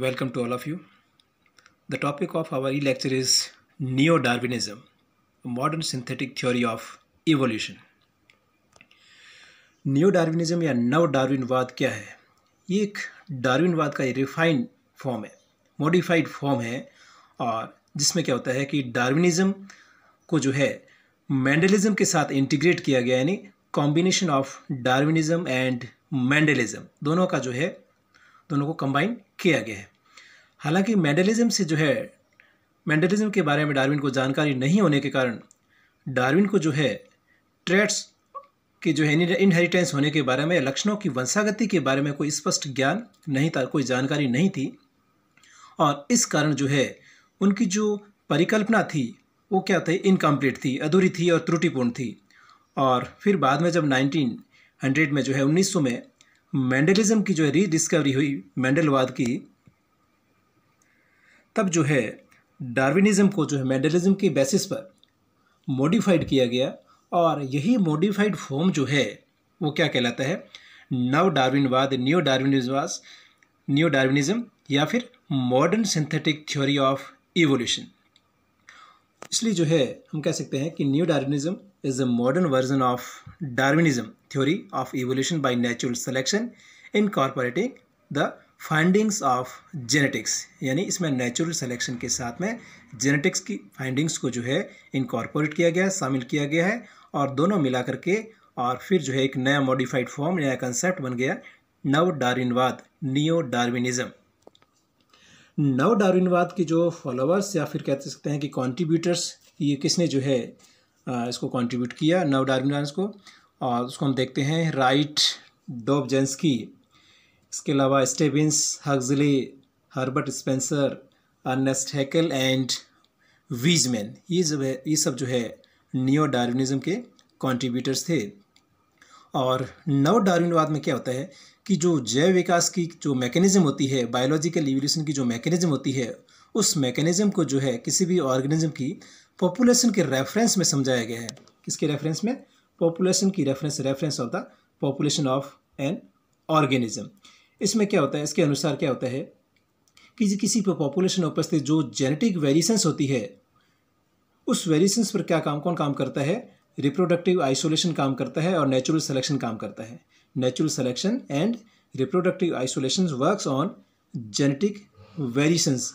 Welcome to all of you the topic of our e lecture is Neo-Darwinism, modern synthetic theory of of evolution. Neo-Darwinism या नव वाद क्या है ये एक वाद का रिफाइंड फॉर्म है मॉडिफाइड फॉर्म है और जिसमें क्या होता है कि डार्विनिज्म को जो है मैंडलिज्म के साथ इंटीग्रेट किया गया यानी combination of Darwinism and Mendelism दोनों का जो है दोनों को कंबाइन किया गया है हालांकि मैंडलिज़्म से जो है मैंडलिज्म के बारे में डार्विन को जानकारी नहीं होने के कारण डार्विन को जो है ट्रेड्स के जो है इनहेरिटेंस होने के बारे में लक्षणों की वंशागति के बारे में कोई स्पष्ट ज्ञान नहीं था कोई जानकारी नहीं थी और इस कारण जो है उनकी जो परिकल्पना थी वो क्या थी इनकम्प्लीट थी अधूरी थी और त्रुटिपूर्ण थी और फिर बाद में जब 1900 में जो है 1900 में मैंडलिज्म की जो है रीडिस्कवरी हुई मैंडलवाद की तब जो है डार्विनिज्म को जो है मैंडलिज्म के बेसिस पर मॉडिफाइड किया गया और यही मॉडिफाइड फॉर्म जो है वो क्या कहलाता है नव डार्विनवाद न्यू डार्विनिजवास न्यू डार्विनिज्म या फिर modern synthetic theory of evolution इसलिए जो है हम कह सकते हैं कि new Darwinism is a modern version of Darwinism, theory of evolution by natural selection, incorporating the findings of genetics यानी इसमें नेचुरल सेलेक्शन के साथ में जेनेटिक्स की फाइंडिंग्स को जो है इनकॉर्पोरेट किया गया है शामिल किया गया है और दोनों मिला करके और फिर जो है एक नया मॉडिफाइड फॉर्म नया कंसेप्ट बन गया नव डार्विनवाद नियो डारविनिज्म नव डार्विनवाद के जो फॉलोअर्स या फिर कह सकते हैं कि कॉन्ट्रीब्यूटर्स ये किसने जो है इसको कंट्रीब्यूट किया नव डार्विन को और उसको हम देखते हैं राइट डोबजेंसकी इसके अलावा Stebbins Huxley Herbert Spencer Ernst Haeckel and Weismann ये सब है ये सब जो है नियो डार्विनिज्म के कंट्रीब्यूटर्स थे और नव डार्विनवाद में क्या होता है कि जो जैव विकास की जो मैकेनिज्म होती है बायोलॉजिकल इवोल्यूशन की जो मैकेनिज्म होती है उस मैकेनिज्म को जो है किसी भी ऑर्गेनिज्म की पॉपुलेशन के रेफरेंस में समझाया गया है किसके रेफरेंस में पॉपुलेशन की reference reference of the population of an organism इसमें क्या होता है इसके अनुसार क्या होता है कि किसी पर पॉपुलेशन उपस्थित जो जेनेटिक वेरिएशंस होती है उस वेरिएशंस पर क्या काम कौन काम करता है रिप्रोडक्टिव आइसोलेशन काम करता है और नेचुरल सेलेक्शन काम करता है natural selection and reproductive isolation works on genetic variations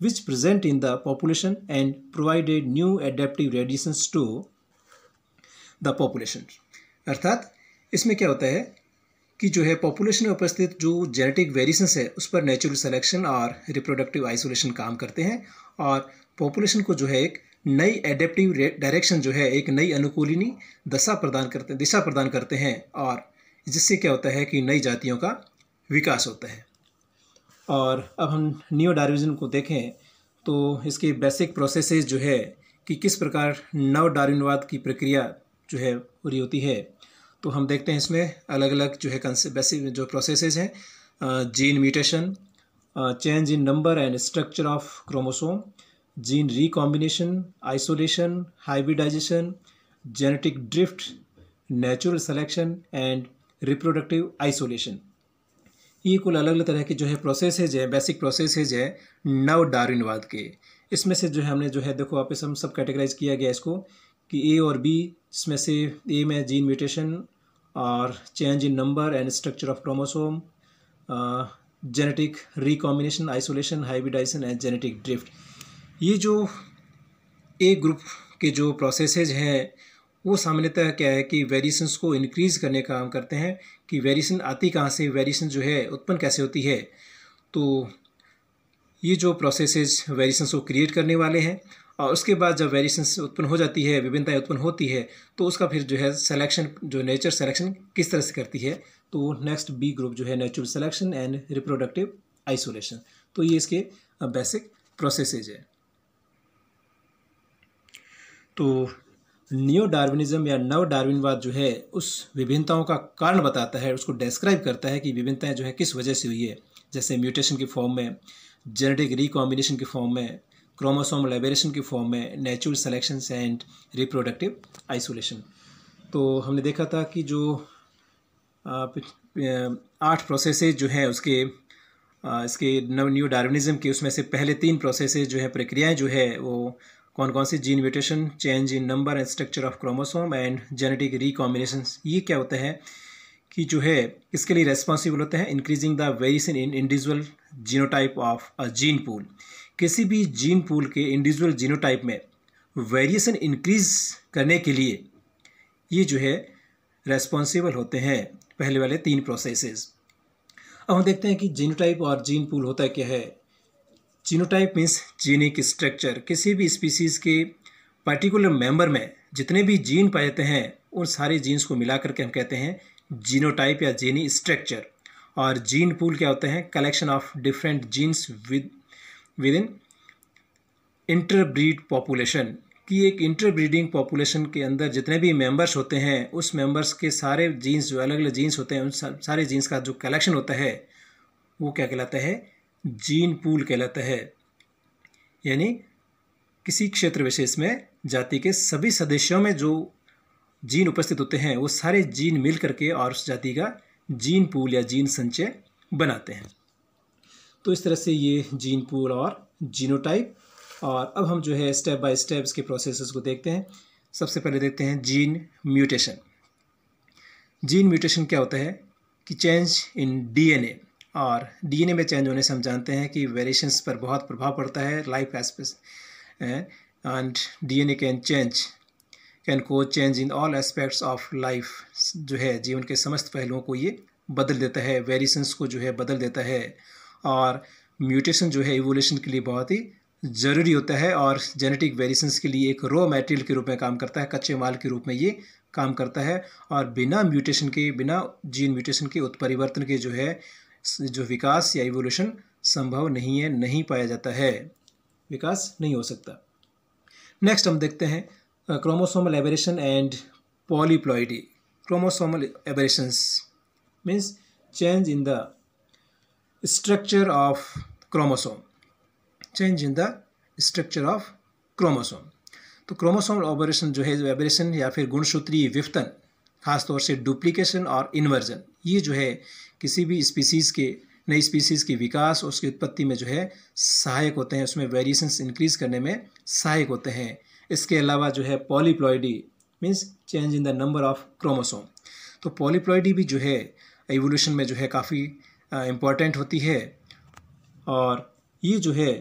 which present in the population and provided new adaptive radiations to the population अर्थात इसमें क्या होता है कि जो है पॉपुलेशन में उपस्थित जो जेनेटिक वेरिएशंस है उस पर नेचुरल सिलेक्शन और रिप्रोडक्टिव आइसोलेशन काम करते हैं और पॉपुलेशन को जो है एक नई एडेप्टिव डायरेक्शन जो है एक नई अनुकूलिनी दशा प्रदान करते दिशा प्रदान करते हैं और जिससे क्या होता है कि नई जातियों का विकास होता है और अब हम न्यू डार्विज़म को देखें तो इसके बेसिक प्रोसेसेस जो है कि किस प्रकार नव डार्विनवाद की प्रक्रिया जो है पूरी होती है तो हम देखते हैं इसमें अलग अलग जो है बेसिक जो प्रोसेसेस हैं gene mutation change in number and structure of chromosome gene recombination isolation hybridization genetic drift natural selection and reproductive isolation ये कुल अलग अलग तरह के जो है प्रोसेसेज हैं बेसिक प्रोसेसेज है नव डारिनवाद के इसमें से जो है हमने जो है देखो इस हम सब कैटेगराइज किया गया इसको कि ए और बी इसमें से ए में जीन म्यूटेशन और change in number and structure of chromosome genetic recombination isolation hybridization and genetic drift ये जो ए ग्रुप के जो प्रोसेसेज हैं वो सामान्यतः क्या है कि वेरिएशंस को इंक्रीज करने का काम करते हैं कि वेरिएशन आती कहाँ से वेरिएशन जो है उत्पन्न कैसे होती है तो ये जो प्रोसेसेस वेरिएशंस को क्रिएट करने वाले हैं और उसके बाद जब वेरिएशंस उत्पन्न हो जाती है विभिन्नताएं उत्पन्न होती है तो उसका फिर जो है सेलेक्शन जो नेचर सेलेक्शन किस तरह से करती है तो नेक्स्ट बी ग्रुप जो है natural selection and reproductive isolation तो ये इसके बेसिक प्रोसेसेज है तो न्यू डार्विनिज्म या नव डार्विनवाद जो है उस विभिन्नताओं का कारण बताता है उसको डिस्क्राइब करता है कि विभिन्नताएं जो है किस वजह से हुई है जैसे म्यूटेशन के फॉर्म में जेनेटिक रिकॉम्बिनेशन के फॉर्म में क्रोमोसोम लेबरेशन के फॉर्म में natural selection and reproductive isolation तो हमने देखा था कि जो आठ प्रोसेसेज जो हैं उसके इसके न्यू डार्विनिज्म के उसमें से पहले तीन प्रोसेस जो है प्रक्रियाएं जो है वो कौन कौन सी gene mutation change in number and structure of chromosome and genetic recombination ये क्या होते हैं कि जो है इसके लिए रेस्पॉन्सिबल होते हैं increasing the variation in individual genotype of a gene pool किसी भी जीन पूल के इंडिविजुअल जीनोटाइप में वेरिएशन इंक्रीज करने के लिए ये जो है रेस्पॉन्सिबल होते हैं पहले वाले तीन प्रोसेसेस अब हम देखते हैं कि जीनोटाइप और जीन पूल होता क्या है जीनोटाइप मीन्स जीनिक स्ट्रक्चर किसी भी स्पीसीज़ के पर्टिकुलर मेंबर में जितने भी जीन पाए जाते हैं उन सारे जीन्स को मिला करके हम कहते हैं जीनोटाइप या जीनी स्ट्रक्चर और जीन पूल क्या होते हैं collection of different genes with within interbreed population कि एक इंटरब्रीडिंग पॉपुलेशन के अंदर जितने भी मेंबर्स होते हैं उस मेंबर्स के सारे जीन्स जो अलग अलग जीन्स होते हैं उन सारे जीन्स का जो कलेक्शन होता है वो क्या कहलाता है जीन पूल कहलाता है यानी किसी क्षेत्र विशेष में जाति के सभी सदस्यों में जो जीन उपस्थित होते हैं वो सारे जीन मिल करके और उस जाति का जीन पूल या जीन संचय बनाते हैं तो इस तरह से ये जीन पूल और जीनोटाइप और अब हम जो है स्टेप बाय स्टेप इसके प्रोसेसेस को देखते हैं सबसे पहले देखते हैं जीन म्यूटेशन जीन म्यूटेशन क्या होता है कि चेंज इन डीएनए और डीएनए में चेंज होने से हम जानते हैं कि वेरिएशंस पर बहुत प्रभाव पड़ता है life aspect and DNA can change can को change in all aspects of life जो है जीवन के समस्त पहलुओं को ये बदल देता है वेरिएशंस को जो है बदल देता है और म्यूटेशन जो है इवोल्यूशन के लिए बहुत ही ज़रूरी होता है और जेनेटिक वेरिएशंस के लिए एक रॉ मटेरियल के रूप में काम करता है कच्चे माल के रूप में ये काम करता है और बिना म्यूटेशन के बिना जीन म्यूटेशन के उत्परिवर्तन के जो है जो विकास या इवोल्यूशन संभव नहीं है नहीं पाया जाता है विकास नहीं हो सकता नेक्स्ट हम देखते हैं chromosomal aberration and polyploidy chromosomal aberrations means change in the structure of chromosome change in the structure of chromosome तो क्रोमोसोमल ऑबरेशन जो है एबरेशन या फिर गुणसूत्री विफ्तन ख़ासतौर से डुप्लीकेशन और इन्वर्जन ये जो है किसी भी स्पीसीज़ के नई स्पीसीज़ के विकास और उसकी उत्पत्ति में जो है सहायक होते हैं उसमें वेरिएशंस इंक्रीज करने में सहायक होते हैं इसके अलावा जो है polyploidy means change in the number of chromosome तो पॉलीप्लॉयडी भी जो है एवोल्यूशन में जो है काफ़ी इम्पॉर्टेंट होती है और ये जो है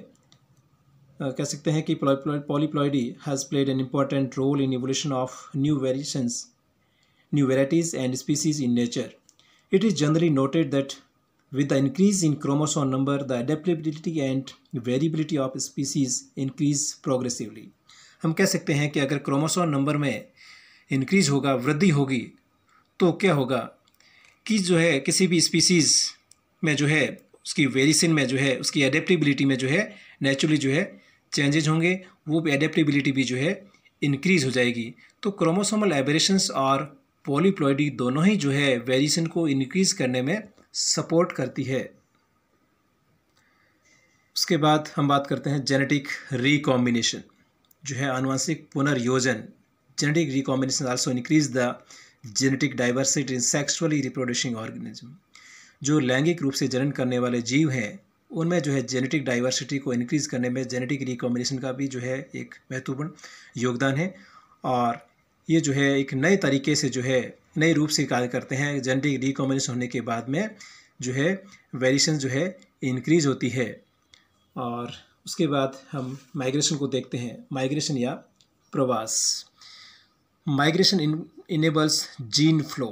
कह सकते हैं कि polyploidy has played an important role in evolution of new variations new varieties and species in nature. It is generally noted that with the increase in chromosome number, the adaptability and variability of species increase progressively. हम कह सकते हैं कि अगर chromosome number में increase होगा वृद्धि होगी तो क्या होगा कि जो है किसी भी स्पीसीज़ में जो है उसकी वेरिएशन में जो है उसकी एडेप्टेबिलिटी में जो है नेचुरली जो है चेंजेज होंगे वो भी एडेप्टेबिलिटी भी जो है इंक्रीज हो जाएगी तो क्रोमोसोमल एबरेशंस और पॉलीप्लॉयडी दोनों ही जो है वेरिएशन को इनक्रीज करने में सपोर्ट करती है उसके बाद हम बात करते हैं जेनेटिक रिकॉम्बिनेशन जो है आनुवंशिक पुनर्योजन genetic recombination also increase the genetic diversity in sexually reproducing organism जो लैंगिक रूप से जनन करने वाले जीव हैं उनमें जो है जेनेटिक डाइवर्सिटी को इंक्रीज करने में जेनेटिक रिकॉम्बिनेशन का भी जो है एक महत्वपूर्ण योगदान है और ये जो है एक नए तरीके से जो है नए रूप से कार्य करते हैं जेनेटिक रिकॉम्बिनेशन होने के बाद में जो है वेरिएशन जो है इंक्रीज होती है और उसके बाद हम माइग्रेशन को देखते हैं माइग्रेशन या प्रवास migration in enables gene flow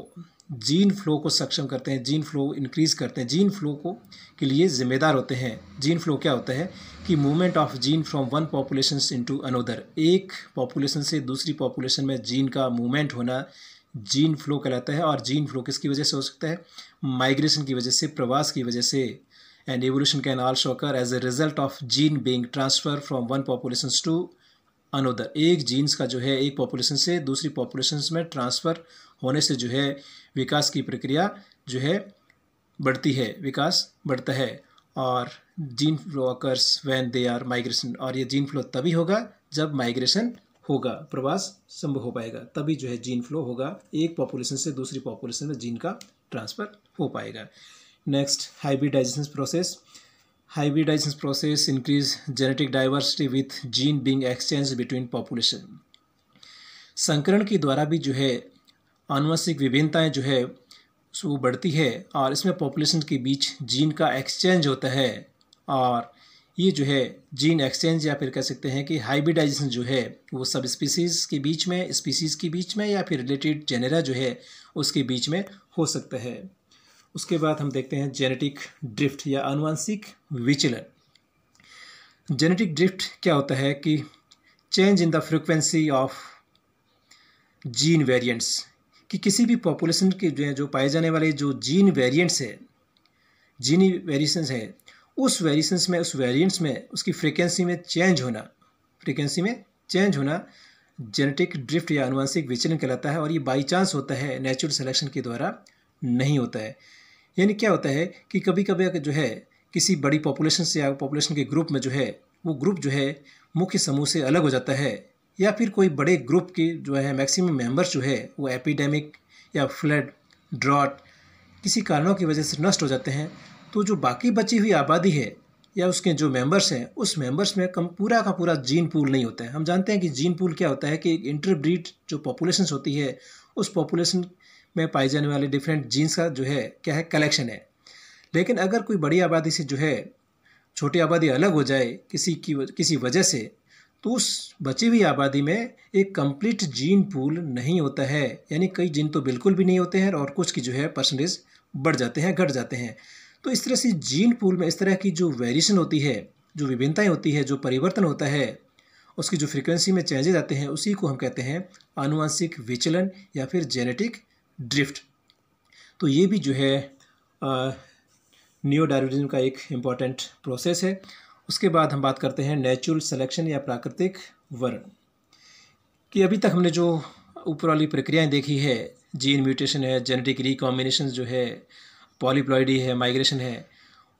gene flow को सक्षम करते हैं जीन फ्लो इंक्रीज़ करते हैं जीन फ्लो को के लिए जिम्मेदार होते हैं जीन फ्लो क्या होता है कि movement of gene from one population into another एक पॉपुलेशन से दूसरी पॉपुलेशन में जीन का मूवमेंट होना जीन फ्लो कहलाता है और जीन फ्लो किसकी वजह से हो सकता है माइग्रेशन की वजह से प्रवास की वजह से and evolution can also occur as a result of gene being transfer from one population to another एक जीन्स का जो है एक पॉपुलेशन से दूसरी पॉपुलेशन में ट्रांसफ़र होने से जो है विकास की प्रक्रिया जो है बढ़ती है विकास बढ़ता है और gene flow occurs when they are migration और ये जीन फ्लो तभी होगा जब माइग्रेशन होगा प्रवास संभव हो पाएगा तभी जो है जीन फ्लो होगा एक पॉपुलेशन से दूसरी पॉपुलेशन में जीन का ट्रांसफ़र हो पाएगा next hybridization process hybridization process increase genetic diversity with gene being exchanged between population संकरण के द्वारा भी जो है आनुवंशिक विभिन्नताएं जो है वो बढ़ती है और इसमें पॉपुलेशन के बीच जीन का एक्सचेंज होता है और ये जो है जीन एक्सचेंज या फिर कह सकते हैं कि हाइब्रिडाइजेशन जो है वो सब स्पीसीज़ के बीच में स्पीसीज़ के बीच में या फिर रिलेटेड जेनेरा जो है उसके बीच में हो सकता है उसके बाद हम देखते हैं जेनेटिक ड्रिफ्ट या अनुवांशिक विचलन जेनेटिक ड्रिफ्ट क्या होता है कि change in the frequency of gene variants कि किसी भी पॉपुलेशन के जो जो पाए जाने वाले जो जीन वेरिएंट्स है जीनी वेरिएशंस है उस वेरिएशंस में उस वेरिएंट्स में उसकी फ्रीक्वेंसी में चेंज होना फ्रीक्वेंसी में चेंज होना जेनेटिक ड्रिफ्ट या अनुवांशिक विचलन कहलाता है और ये बाई चांस होता है नेचुरल सिलेक्शन के द्वारा नहीं होता है यानी क्या होता है कि कभी कभी जो है किसी बड़ी पॉपुलेशन से या पॉपुलेशन के ग्रुप में जो है वो ग्रुप जो है मुख्य समूह से अलग हो जाता है या फिर कोई बड़े ग्रुप के जो है मैक्सिमम मेंबर्स जो है वो एपिडेमिक या फ्लड ड्रॉट किसी कारणों की वजह से नष्ट हो जाते हैं तो जो बाकी बची हुई आबादी है या उसके जो मेंबर्स हैं उस मेंबर्स में कम पूरा का पूरा जीन पूल नहीं होता है हम जानते हैं कि जीन पूल क्या होता है कि इंटरब्रीड जो पॉपुलेशन होती है उस पॉपुलेशन में पाए जाने वाले डिफरेंट जीन्स का जो है क्या है कलेक्शन है लेकिन अगर कोई बड़ी आबादी से जो है छोटी आबादी अलग हो जाए किसी की किसी वजह से तो उस बची हुई आबादी में एक कंप्लीट जीन पूल नहीं होता है यानी कई जीन तो बिल्कुल भी नहीं होते हैं और कुछ की जो है परसेंटेज बढ़ जाते हैं घट जाते हैं तो इस तरह से जीन पूल में इस तरह की जो वेरिएशन होती है जो विभिन्नताएँ होती है जो परिवर्तन होता है उसकी जो फ्रिक्वेंसी में चेंजेज आते हैं उसी को हम कहते हैं आनुवंशिक विचलन या फिर जेनेटिक ड्रिफ्ट तो ये भी जो है न्यू का एक इम्पॉर्टेंट प्रोसेस है उसके बाद हम बात करते हैं नेचुरल सिलेक्शन या प्राकृतिक वर्ण कि अभी तक हमने जो ऊपर वाली प्रक्रियाएँ देखी है जीन म्यूटेशन है जेनेटिक रिकॉम्बिनेशन जो है पॉलीप्लॉइडी है माइग्रेशन है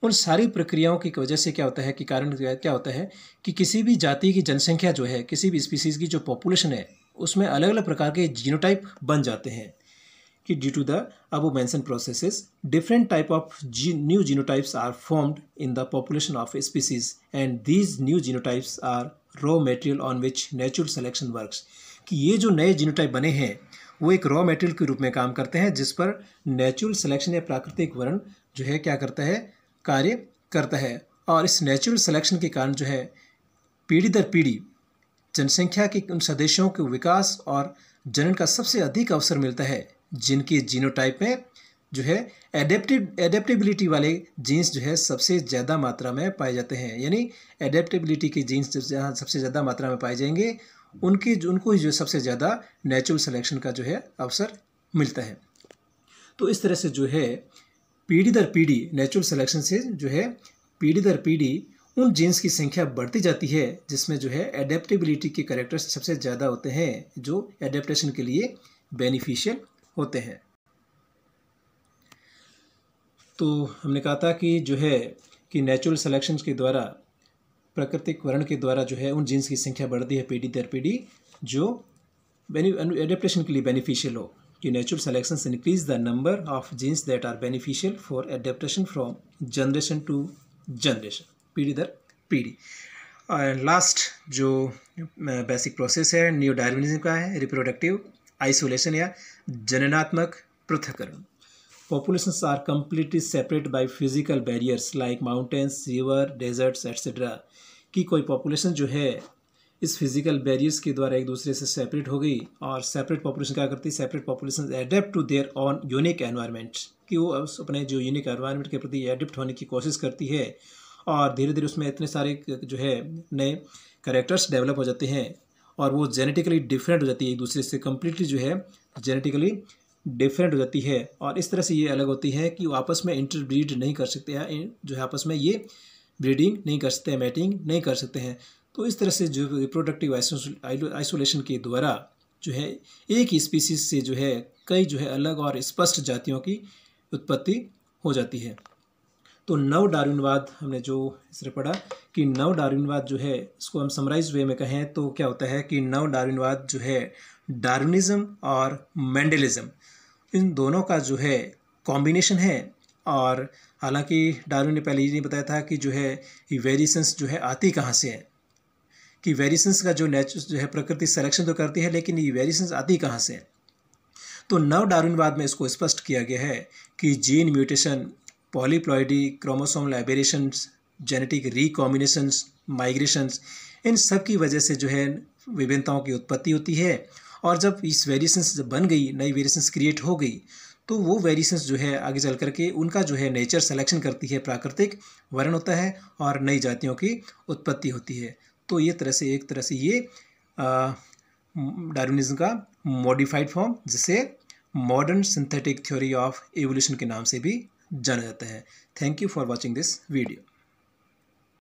उन सारी प्रक्रियाओं की वजह से क्या होता है कि कारण क्या होता है कि किसी भी जाति की जनसंख्या जो है किसी भी स्पीसीज़ की जो पॉपुलेशन है उसमें अलग अलग प्रकार के जीनोटाइप बन जाते हैं कि due to the above mentioned processes different type of new genotypes are formed in the population of species and these new genotypes are raw material on which natural selection works कि ये जो नए genotype बने हैं वो एक raw material के रूप में काम करते हैं जिस पर नेचुरल सेलेक्शन या प्राकृतिक वर्ण जो है क्या करता है कार्य करता है और इस नेचुरल सेलेक्शन के कारण जो है पीढ़ी दर पीढ़ी जनसंख्या के उन सदस्यों के विकास और जनन का सबसे अधिक अवसर मिलता है जिनकी जीनोटाइप में जो है एडेप्टिव एडेप्टिबिलिटी वाले जीन्स जो है सबसे ज़्यादा मात्रा में पाए जाते हैं यानी एडेप्टिबिलिटी के जीन्स जहाँ सबसे ज़्यादा मात्रा में पाए जाएंगे उनकी उनको ही जो सबसे ज़्यादा नेचुरल सिलेक्शन का जो है अवसर मिलता है तो इस तरह से जो है पीढ़ी दर पीढ़ी नेचुरल सिलेक्शन से जो है पीढ़ी दर पीढ़ी उन जीन्स की संख्या बढ़ती जाती है जिसमें जो है एडेप्टिबिलिटी के करेक्टर्स सबसे ज़्यादा होते हैं जो एडेप्टेशन के लिए बेनिफिशियल होते हैं तो हमने कहा था कि जो है कि नेचुरल सिलेक्शन के द्वारा प्राकृतिक वर्ण के द्वारा जो है उन जीन्स की संख्या बढ़ती है पीढ़ी दर पीढ़ी जो एडेप्टेशन के लिए बेनिफिशियल हो कि natural selection increase the number of genes that are beneficial for adaptation from generation to generation पीढ़ी दर पीढ़ी एंड लास्ट जो बेसिक प्रोसेस है न्यू डार्विनिज्म का है रिप्रोडक्टिव आइसोलेशन या जननात्मक पृथकरण population are completely separate by physical barriers like mountains river deserts etcetera कि कोई पॉपुलेशन जो है इस फिजिकल बैरियर्स के द्वारा एक दूसरे से सेपरेट हो गई और सेपरेट पॉपुलेशन क्या करती है separate population adapt to their own unique environment कि वो अपने जो यूनिक एनवायरनमेंट के प्रति एडेप्ट होने की कोशिश करती है और धीरे धीरे उसमें इतने सारे जो है नए करेक्टर्स डेवलप हो जाते हैं और वो जेनेटिकली डिफरेंट हो जाती है एक दूसरे से कम्प्लीटली जो है जेनेटिकली डिफरेंट हो जाती है और इस तरह से ये अलग होती है कि वो आपस में इंटरब्रीड नहीं कर सकते हैं जो है आपस में ये ब्रीडिंग नहीं कर सकते मैटिंग नहीं कर सकते हैं तो इस तरह से जो रिप्रोडक्टिव आइसोलेशन के द्वारा जो है एक ही स्पीसीज से जो है कई जो है अलग और स्पष्ट जातियों की उत्पत्ति हो जाती है तो नव डार्विनवाद हमने जो इससे पढ़ा कि नव डार्विनवाद जो है इसको हम समराइज वे में कहें तो क्या होता है कि नव डार्विनवाद जो है डार्विनिज्म और मैंडलिज्म इन दोनों का जो है कॉम्बिनेशन है और हालांकि डार्विन ने पहले ये नहीं बताया था कि जो है ये वेरिएशंस जो है आती कहाँ से है कि वेरिएशंस का जो नेचर जो है प्रकृति सिलेक्शन तो करती है लेकिन ये वेरिएशंस आती कहाँ से है तो नव डार्विनवाद में इसको स्पष्ट किया गया है कि gene mutation polyploidy chromosome aberrations genetic recombinations migrations इन सब की वजह से जो है विभिन्नताओं की उत्पत्ति होती है और जब इस वेरिएशंस जब बन गई नई वेरिएशंस क्रिएट हो गई तो वो वेरिएशंस जो है आगे चल करके उनका जो है नेचर सेलेक्शन करती है प्राकृतिक वर्ण होता है और नई जातियों की उत्पत्ति होती है तो ये तरह से एक तरह से ये डार्विनिज्म का मॉडिफाइड फॉर्म जिसे modern synthetic theory of evolution के नाम से भी जाना जाता है thank you for watching this video